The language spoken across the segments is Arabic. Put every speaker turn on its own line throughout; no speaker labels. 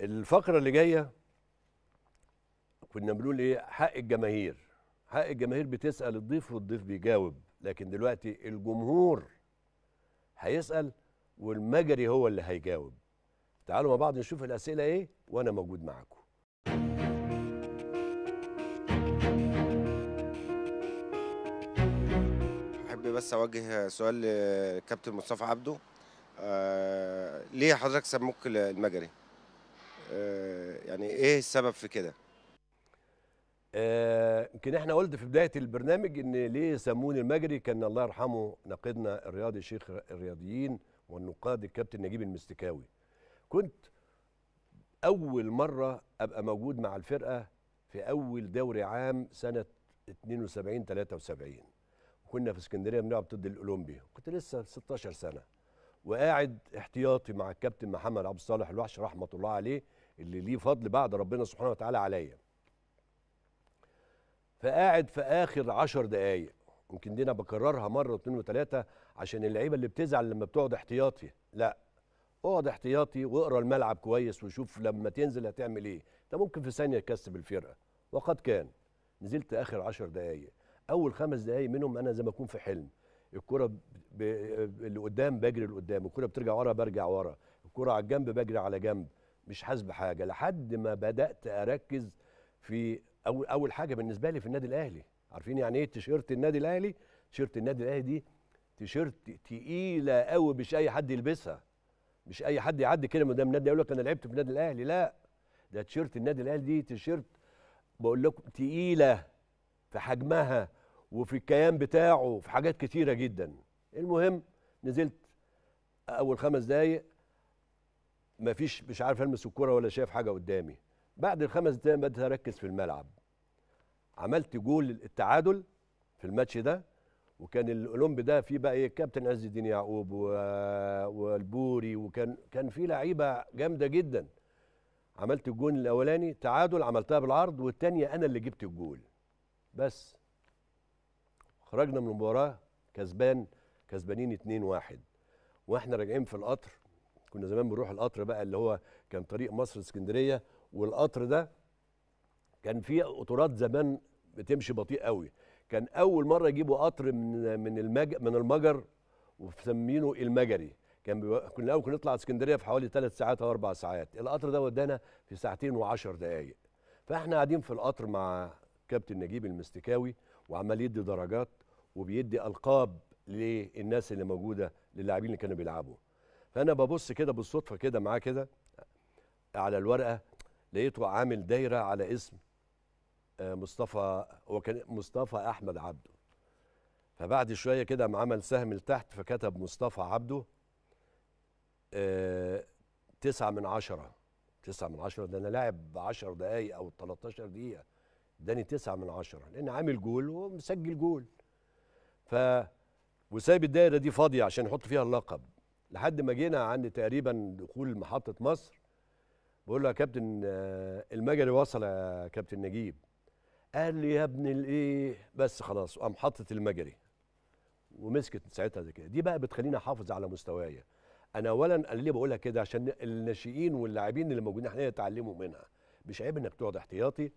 الفقره اللي جايه كنا بنقول ايه حق الجماهير حق الجماهير بتسال الضيف والضيف بيجاوب لكن دلوقتي الجمهور هيسال والمجري هو اللي هيجاوب تعالوا مع بعض نشوف الاسئله ايه وانا موجود معاكم احب بس اوجه سؤال لكابتن مصطفى عبده آه ليه حضرتك سموك المجري آه، يعني ايه السبب في كده آه، يمكن آه احنا قلت في بدايه البرنامج ان ليه سموني المجري كان الله يرحمه نقدنا الرياضي شيخ الرياضيين والنقاد الكابتن نجيب المستكاوي كنت اول مره ابقى موجود مع الفرقه في اول دوري عام سنه 72 73 وكنا في اسكندريه بنلعب ضد الاولمبي كنت لسه 16 سنه وقاعد احتياطي مع الكابتن محمد عبد الصالح الوحش رحمه الله عليه اللي ليه فضل بعد ربنا سبحانه وتعالى عليا فقاعد في اخر عشر دقايق يمكن دي انا بكررها مره واثنين وثلاثه عشان اللعيبه اللي بتزعل لما بتقعد احتياطي لا اقعد احتياطي واقرا الملعب كويس وشوف لما تنزل هتعمل ايه انت ممكن في ثانيه تكسب الفرقه وقد كان نزلت اخر عشر دقايق اول خمس دقايق منهم انا زي ما اكون في حلم الكره اللي قدام بجري لقدام الكره بترجع ورا برجع ورا الكره على الجنب بجري على جنب مش حاسب حاجه لحد ما بدات اركز في اول اول حاجه بالنسبه لي في النادي الاهلي عارفين يعني ايه تيشيرت النادي الاهلي تيشيرت النادي الاهلي دي تيشيرت تقيله قوي مش اي حد يلبسها مش اي حد يعدي كده قدام النادي يقول لك انا لعبت في النادي الاهلي لا ده تيشيرت النادي الاهلي دي تيشيرت بقول لكم تقيله في حجمها وفي الكيان بتاعه في حاجات كتيره جدا المهم نزلت اول خمس دقايق مفيش مش عارف المس الكوره ولا شايف حاجه قدامي بعد الخمس دقايق بدأت اركز في الملعب عملت جول التعادل في الماتش ده وكان الاولمب ده فيه بقى ايه كابتن عز الدين يعقوب والبوري وكان كان في لعيبه جامده جدا عملت الجول الاولاني تعادل عملتها بالعرض والثانيه انا اللي جبت الجول بس خرجنا من المباراه كسبان كسبانين 2-1 واحنا راجعين في القطر كنا زمان بنروح القطر بقى اللي هو كان طريق مصر اسكندريه والقطر ده كان فيه قطارات زمان بتمشي بطيء قوي كان اول مره يجيبوا قطر من من المج من المجر ومسمينه المجري كان بيو... كنا الاول كنا نطلع اسكندريه في حوالي ثلاث ساعات او اربع ساعات القطر ده ودانا في ساعتين وعشر دقائق فاحنا قاعدين في القطر مع كابتن نجيب المستكاوي وعمال يدي درجات وبيدي القاب للناس اللي موجوده للاعبين اللي كانوا بيلعبوا فانا ببص كده بالصدفه كده معاه كده على الورقه لقيته عامل دايره على اسم آه، مصطفى هو كان مصطفى احمد عبده فبعد شويه كده عمل سهم لتحت فكتب مصطفى عبده آه، تسعة من عشرة تسعة من عشرة ده أنا لاعب 10 دقايق أو 13 دقيقة اداني تسعة من عشرة لأن عامل جول ومسجل جول ف وسايب الدايرة دي فاضية عشان يحط فيها اللقب لحد ما جينا عند تقريبا دخول محطه مصر بقول له يا كابتن آه، المجري وصل يا كابتن نجيب قال لي يا ابن الايه بس خلاص وقام حطت المجري ومسكت ساعتها زي كده دي بقى بتخليني احافظ على مستوايا انا اولا انا ليه بقولها كده عشان الناشئين واللاعبين اللي موجودين احنا يتعلموا منها مش عيب انك تقعد احتياطي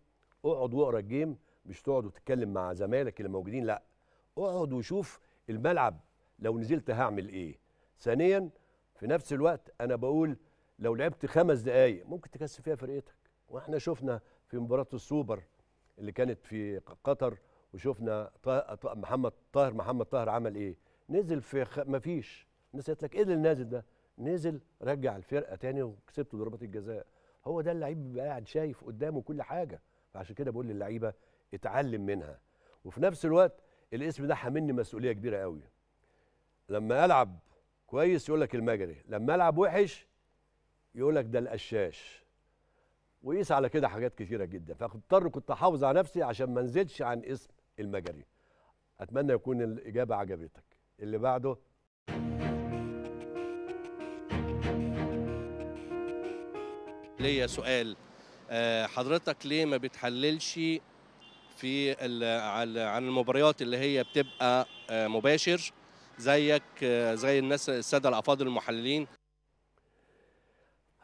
اقعد واقرا الجيم مش تقعد وتتكلم مع زمايلك اللي موجودين لا اقعد وشوف الملعب لو نزلت هعمل ايه ثانيا في نفس الوقت انا بقول لو لعبت خمس دقائق ممكن تكسب فيها فرقتك واحنا شفنا في مباراه السوبر اللي كانت في قطر وشفنا محمد طاهر محمد طاهر عمل ايه نزل في خ... مفيش الناس قالت لك ايه اللي نازل ده نزل رجع الفرقه تاني وكسبت ضربات الجزاء هو ده اللعيب بيبقى قاعد شايف قدامه كل حاجه فعشان كده بقول للعيبه اتعلم منها وفي نفس الوقت الاسم ده حاملني مسؤوليه كبيره قوي لما العب كويس يقول لك المجري لما العب وحش يقول لك ده القشاش وقيس على كده حاجات كتيره جدا فاضطر كنت احافظ على نفسي عشان ما انزلش عن اسم المجري اتمنى يكون الاجابه عجبتك اللي بعده ليا سؤال آه، حضرتك ليه ما بتحللش في عن المباريات اللي هي بتبقى آه، مباشر زيك آه، زي الناس الساده الافاضل المحللين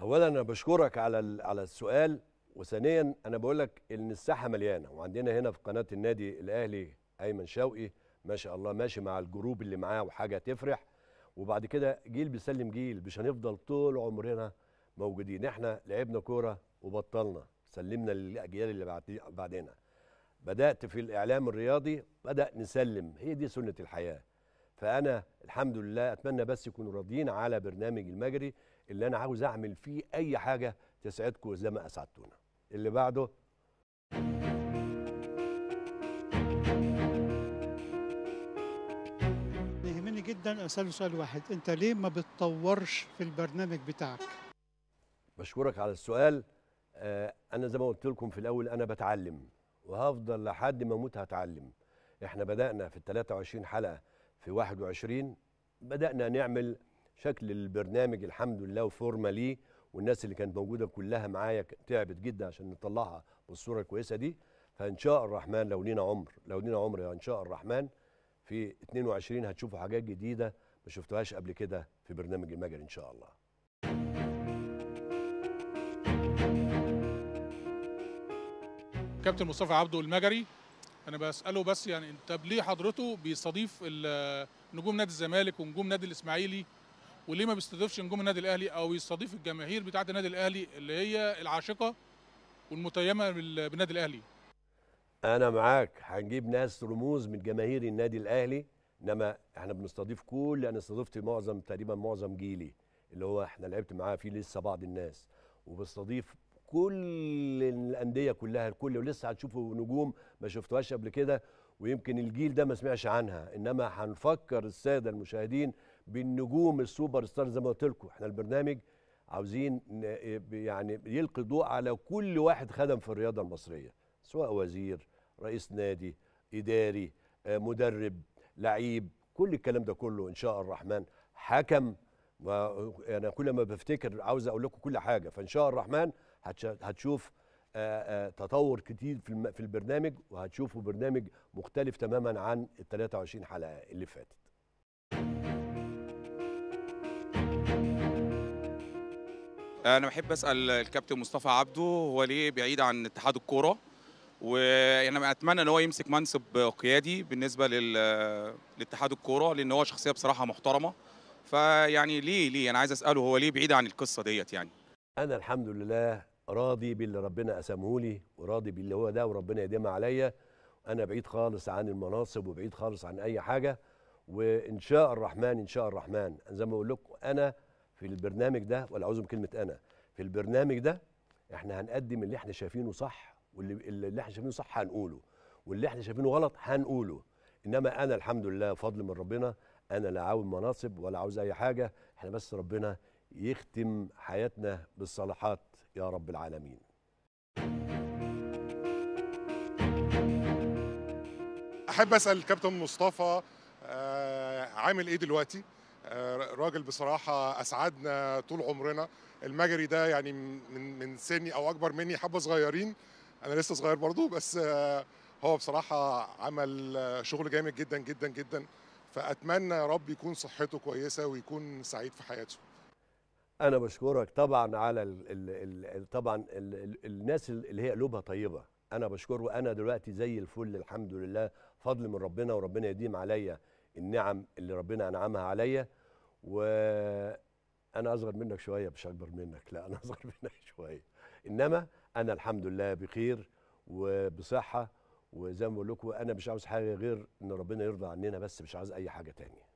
اولا انا بشكرك على على السؤال وثانيا انا بقول لك ان الساحه مليانه وعندنا هنا في قناه النادي الاهلي ايمن شوقي ما شاء الله ماشي مع الجروب اللي معاه وحاجه تفرح وبعد كده جيل بيسلم جيل مش هنفضل طول عمرنا موجودين احنا لعبنا كوره وبطلنا سلمنا للاجيال اللي بعدنا بدات في الاعلام الرياضي بدا نسلم هي دي سنه الحياه فانا الحمد لله اتمنى بس يكونوا راضيين على برنامج المجري اللي انا عاوز اعمل فيه اي حاجه تسعدكم زي ما اسعدتونا اللي بعده يهمني جدا اساله سؤال واحد انت ليه ما بتطورش في البرنامج بتاعك بشكرك على السؤال آه، انا زي ما قلت لكم في الاول انا بتعلم وهفضل لحد ما اموت هتعلم احنا بدانا في ال 23 حلقه في 21 بدأنا نعمل شكل البرنامج الحمد لله وفورمة ليه والناس اللي كانت موجودة كلها معايا تعبت جدا عشان نطلعها بالصورة الكويسة دي فإن شاء الرحمن لو لينا عمر لو لينا عمر يا يعني إن شاء الرحمن في 22 هتشوفوا حاجات جديدة ما شفتوهاش قبل كده في برنامج المجري إن شاء الله كابتن مصطفى عبده المجري انا بساله بس يعني طب ليه حضرته بيستضيف نجوم نادي الزمالك ونجوم نادي الاسماعيلي وليه ما بيستضيفش نجوم النادي الاهلي او يستضيف الجماهير بتاعه النادي الاهلي اللي هي العاشقه والمتيمه بالنادي الاهلي انا معاك هنجيب ناس رموز من جماهير النادي الاهلي انما احنا بنستضيف كل انا استضفت معظم تقريبا معظم جيلي اللي هو احنا لعبت معاه فيه لسه بعض الناس وبستضيف كل الانديه كلها الكل ولسه هتشوفوا نجوم ما شفتوهاش قبل كده ويمكن الجيل ده ما سمعش عنها انما هنفكر الساده المشاهدين بالنجوم السوبر ستار زي ما قلت لكم احنا البرنامج عاوزين يعني يلقي ضوء على كل واحد خدم في الرياضه المصريه سواء وزير رئيس نادي اداري آه، مدرب لعيب كل الكلام ده كله ان شاء الرحمن حكم انا كل ما بفتكر عاوز اقول لكم كل حاجه فان شاء الرحمن هتشوف تطور كتير في في البرنامج وهتشوفوا برنامج مختلف تماما عن ال 23 حلقه اللي فاتت. انا بحب اسال الكابتن مصطفى عبده هو ليه بعيد عن اتحاد الكوره وانا اتمنى ان هو يمسك منصب قيادي بالنسبه لاتحاد الكوره لان هو شخصيه بصراحه محترمه فيعني ليه ليه انا عايز اساله هو ليه بعيد عن القصه ديت يعني انا الحمد لله راضي باللي ربنا قسمه لي وراضي باللي هو ده وربنا يديمها عليا انا بعيد خالص عن المناصب وبعيد خالص عن اي حاجه وان شاء الرحمن ان شاء الرحمن زي ما بقول لكم انا في البرنامج ده ولا اعوذ بكلمه انا في البرنامج ده احنا هنقدم اللي احنا شايفينه صح واللي اللي احنا شايفينه صح هنقوله واللي احنا شايفينه غلط هنقوله انما انا الحمد لله فضل من ربنا انا لا عاوز مناصب ولا عاوز اي حاجه احنا بس ربنا يختم حياتنا بالصالحات يا رب العالمين احب اسال الكابتن مصطفى آه، عامل ايه دلوقتي آه، راجل بصراحه اسعدنا طول عمرنا المجري ده يعني من من سني او اكبر مني حبه صغيرين انا لسه صغير برضو بس آه، هو بصراحه عمل شغل جامد جدا جدا جدا فاتمنى يا رب يكون صحته كويسه ويكون سعيد في حياته انا بشكرك طبعا على الـ الـ الـ طبعا الـ الـ الناس اللي هي قلوبها طيبه انا بشكر وانا دلوقتي زي الفل الحمد لله فضل من ربنا وربنا يديم عليا النعم اللي ربنا انعمها عليا و انا اصغر منك شويه مش اكبر منك لا انا اصغر منك شويه انما انا الحمد لله بخير وبصحه وزي ما بقول لكم انا مش عاوز حاجه غير ان ربنا يرضى عننا بس مش عاوز اي حاجه تانية